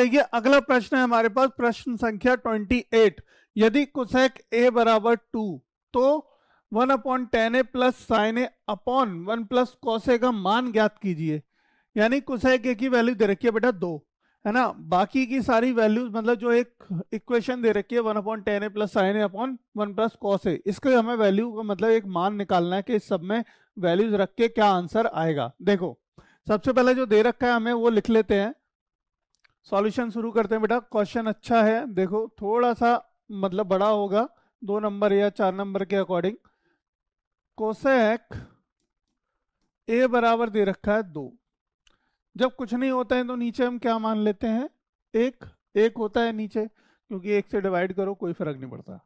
तो अगला प्रश्न है हमारे पास प्रश्न संख्या 28 यदि कुशेक ए बराबर टू तो one upon tan A plus sine A upon one plus कौसे का मान ज्ञात कीजिए यानी कुशेक ए की वैल्यू दे रखी है बेटा दो है ना बाकी की सारी वैल्यूज मतलब जो एक इक्वेशन दे रखी है one upon tan A plus sine A upon one plus cos A इसके हमें वैल्यू का मतलब एक मान निकालना है कि इस सब में वैल्यूज रख के क्या आंसर आएगा देखो सबसे पहले जो दे रखा है हमें वो लिख लेते हैं सॉल्यूशन शुरू करते हैं बेटा क्वेश्चन अच्छा है देखो थोड़ा सा मतलब बड़ा होगा दो नंबर या चार नंबर के अकॉर्डिंग कोसेक ए बराबर दे रखा है दो जब कुछ नहीं होता है तो नीचे हम क्या मान लेते हैं एक एक होता है नीचे क्योंकि एक से डिवाइड करो कोई फर्क नहीं पड़ता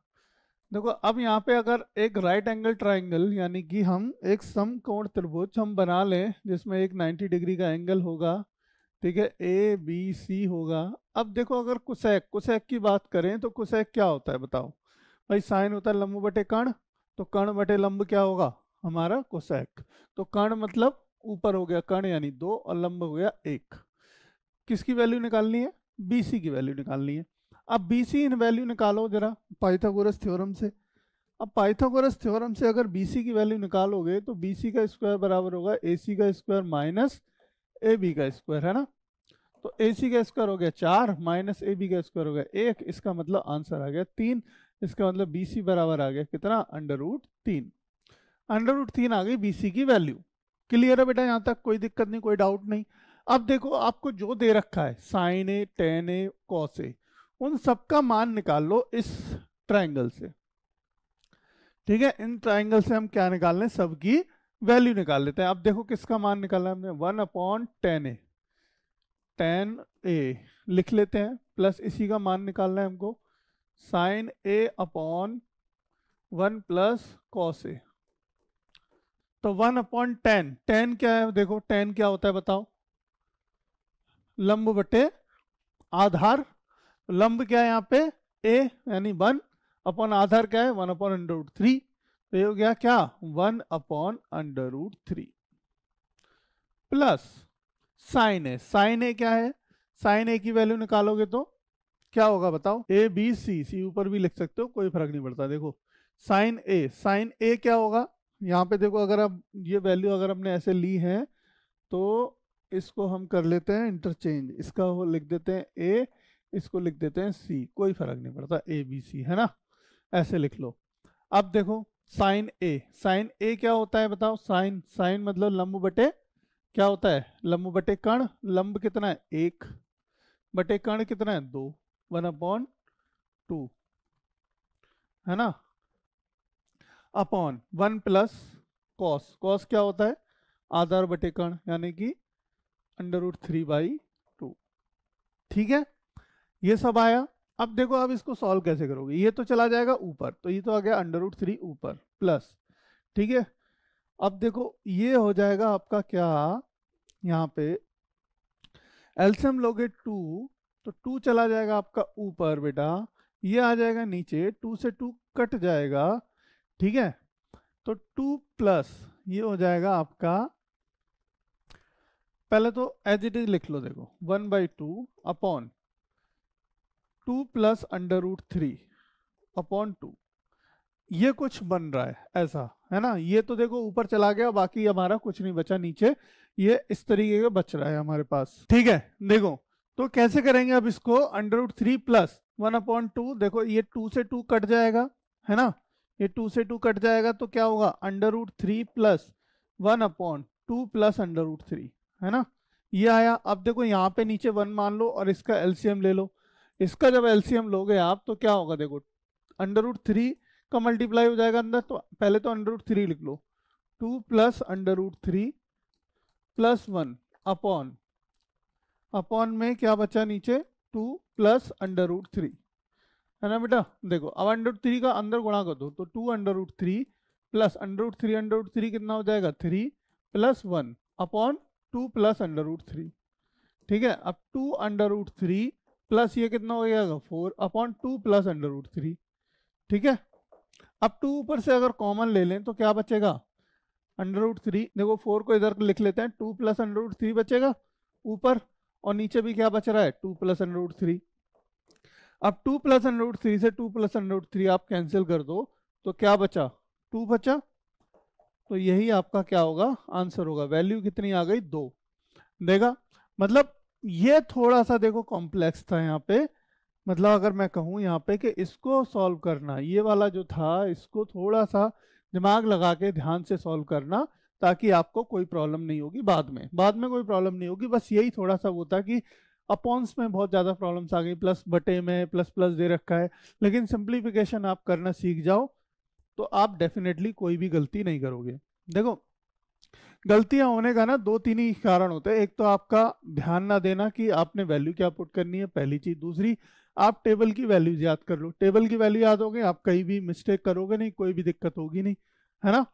देखो अब यहाँ पे अगर एक राइट एंगल ट्राइंगल यानी कि हम एक सम कोण त्रिभुज हम बना लें जिसमें एक 90 डिग्री का एंगल होगा ठीक है ए बी सी होगा अब देखो अगर कुसैक कुसैक की बात करें तो कुसैक क्या होता है बताओ भाई साइन होता है लंब बटे कर्ण तो कर्ण बटे लंब क्या होगा हमारा कुसैक तो कर्ण मतलब ऊपर हो गया कर्ण यानी दो और लंब हो गया एक किसकी वैल्यू निकालनी है बीसी की वैल्यू निकालनी है अब बीसी इन वैल्यू निकालो जरा पाइथागोरस थ्योरम से अब पाइथागोरस थ्योरम से अगर बीसी की वैल्यू निकालोगे तो बीसी का स्क्वायर बराबर होगा सी का स्क्वायर माइनस ए बी का स्क्वायर है ना तो ए सी का स्क्वायर हो गया चार माइनस ए बी का स्क्वायर हो गया एक इसका मतलब आंसर आ गया तीन इसका मतलब बी सी बराबर आ गया कितना अंडर रूट तीन अंडर रूट तीन आ गई बी सी की वैल्यू क्लियर है बेटा यहाँ तक कोई दिक्कत नहीं कोई डाउट नहीं अब देखो आपको जो दे रखा है sine A tan A cos A उन सबका मान निकाल लो इस ट्राइंगल से ठीक है इन ट्राइंगल से हम क्या निकाल लें सबकी वैल्यू निकाल लेते हैं आप देखो किसका मान निकाला हमने one upon tan A tan A लिख लेते हैं प्लस इसी का मान निकालना है हमको sine A upon one plus cos A तो वन अपॉन टेन टेन क्या है देखो टेन क्या होता है बताओ लंब बटे आधार लंब क्या है यहाँ पे ए यानी वन अपॉन आधार क्या है वन अपॉन अंडर थ्री तो ये हो गया क्या one upon under root three plus sine A sine A क्या है साइन ए की वैल्यू निकालोगे तो क्या होगा बताओ ए बी सी सी ऊपर भी लिख सकते हो कोई फर्क नहीं पड़ता देखो साइन ए साइन ए क्या होगा यहाँ पे देखो अगर आप ये वैल्यू अगर हमने ऐसे ली है तो इसको हम कर लेते हैं इंटरचेंज इसका वो लिख देते हैं ए इसको लिख देते हैं सी कोई फर्क नहीं पड़ता ए बी सी है ना ऐसे लिख लो अब देखो साइन ए साइन ए क्या होता है बताओ साइन साइन मतलब लंब बटे क्या होता है लंब बटे कण लंब कितना है एक बटे कण कितना है दो वन अपॉन टू है ना upon one plus cos cos क्या होता है आधार बटे कण यानी कि under root three by two ठीक है ये सब आया अब देखो आप इसको सॉल्व कैसे करोगे ये तो चला जाएगा ऊपर तो ये तो आ गया अंडर रूट थ्री ऊपर प्लस ठीक है अब देखो ये हो जाएगा आपका क्या यहाँ पे एल्सियम लोगे टू तो टू चला जाएगा आपका ऊपर बेटा ये आ जाएगा नीचे टू से टू कट जाएगा ठीक है तो टू प्लस ये हो जाएगा आपका पहले तो एज इट इज लिख लो देखो one by two upon two plus under root three upon two ये कुछ बन रहा है ऐसा है ना ये तो देखो ऊपर चला गया बाकी हमारा कुछ नहीं बचा नीचे ये इस तरीके का बच रहा है हमारे पास ठीक है देखो तो कैसे करेंगे अब इसको under root three plus one upon two देखो ये टू से टू कट जाएगा है ना ये टू से टू कट जाएगा तो क्या होगा under root three plus one upon two plus under root three है ना ये आया अब देखो यहाँ पे नीचे वन मान लो और इसका एलसीएम ले लो इसका जब एलसीएम लोगे आप तो क्या होगा देखो अंडर रूट थ्री का मल्टीप्लाई हो जाएगा अंदर तो पहले तो अंडर रूट थ्री लिख लो two plus under root three plus one upon upon में क्या बचा नीचे two plus under root three है ना बेटा देखो अब अंडर रूट थ्री का अंदर गुणा कर दो तो two under root three plus under root three under root three कितना हो जाएगा three plus one upon two plus under root three ठीक है अब two under root three plus ये कितना हो जाएगा four upon two plus under root three ठीक है अब टू ऊपर से अगर कॉमन ले लें तो क्या बचेगा अंडर रूट थ्री देखो फोर को इधर लिख लेते हैं two plus under root three बचेगा ऊपर और नीचे भी क्या बच रहा है two plus under root three अब two plus under root three से two plus under root three आप कैंसिल कर दो तो क्या बचा टू बचा तो यही आपका क्या होगा आंसर होगा वैल्यू कितनी आ गई दो देगा मतलब ये थोड़ा सा देखो कॉम्प्लेक्स था यहाँ पे मतलब अगर मैं कहूँ यहाँ पे कि इसको सॉल्व करना ये वाला जो था इसको थोड़ा सा दिमाग लगा के ध्यान से सॉल्व करना ताकि आपको कोई प्रॉब्लम नहीं होगी बाद में बाद में कोई प्रॉब्लम नहीं होगी बस यही थोड़ा सा वो था कि अपॉन्स में बहुत ज़्यादा प्रॉब्लम्स आ गई प्लस बटे में प्लस प्लस दे रखा है लेकिन सिंप्लीफिकेशन आप करना सीख जाओ तो आप डेफिनेटली कोई भी गलती नहीं करोगे देखो गलतियां होने का ना दो तीन ही कारण होते हैं एक तो आपका ध्यान ना देना कि आपने वैल्यू क्या पुट करनी है पहली चीज दूसरी आप टेबल की वैल्यूज याद कर लो टेबल की वैल्यू याद हो गई आप कहीं भी मिस्टेक करोगे नहीं कोई भी दिक्कत होगी नहीं है ना